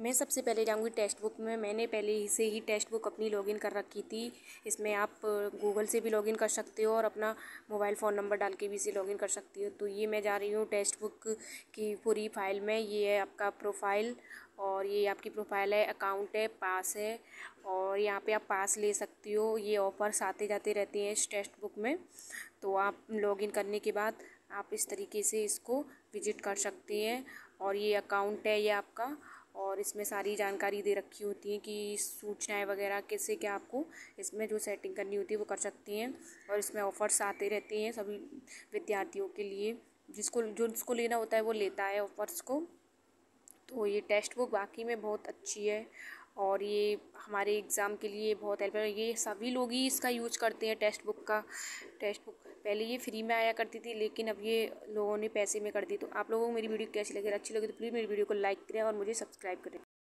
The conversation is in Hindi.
मैं सबसे पहले जाऊंगी टेक्स्ट बुक में मैंने पहले ही से ही टेक्स्ट बुक अपनी लॉगिन कर रखी थी इसमें आप गूगल से भी लॉगिन कर सकते हो और अपना मोबाइल फ़ोन नंबर डाल के भी इसे लॉगिन कर सकती हो तो ये मैं जा रही हूँ टेक्स्ट बुक की पूरी फाइल में ये है आपका प्रोफाइल और ये आपकी प्रोफाइल है अकाउंट है पास है और यहाँ पे आप पास ले सकती हो ये ऑफर्स आते जाते रहते हैं इस टेक्स्ट बुक में तो आप लॉगिन करने के बाद आप इस तरीके से इसको विजिट कर सकते हैं और ये अकाउंट है ये आपका और इसमें सारी जानकारी दे रखी होती है कि सूचनाएं वगैरह कैसे क्या आपको इसमें जो सेटिंग करनी होती है वो कर सकती हैं और इसमें ऑफ़र्स आते रहते हैं सभी विद्यार्थियों के लिए जिसको जो जिसको लेना होता है वो लेता है ऑफ़र्स को तो ये टेक्स्ट बुक वाकई में बहुत अच्छी है और ये हमारे एग्ज़ाम के लिए बहुत हेल्प है ये सभी लोग ही इसका यूज करते हैं टेक्स्ट बुक का टेक्स्ट बुक पहले ये फ्री में आया करती थी लेकिन अब ये लोगों ने पैसे में कर दी तो आप लोगों को मेरी वीडियो कैसी लगी अच्छी लगी तो प्लीज़ मेरी वीडियो को लाइक करें और मुझे सब्सक्राइब करें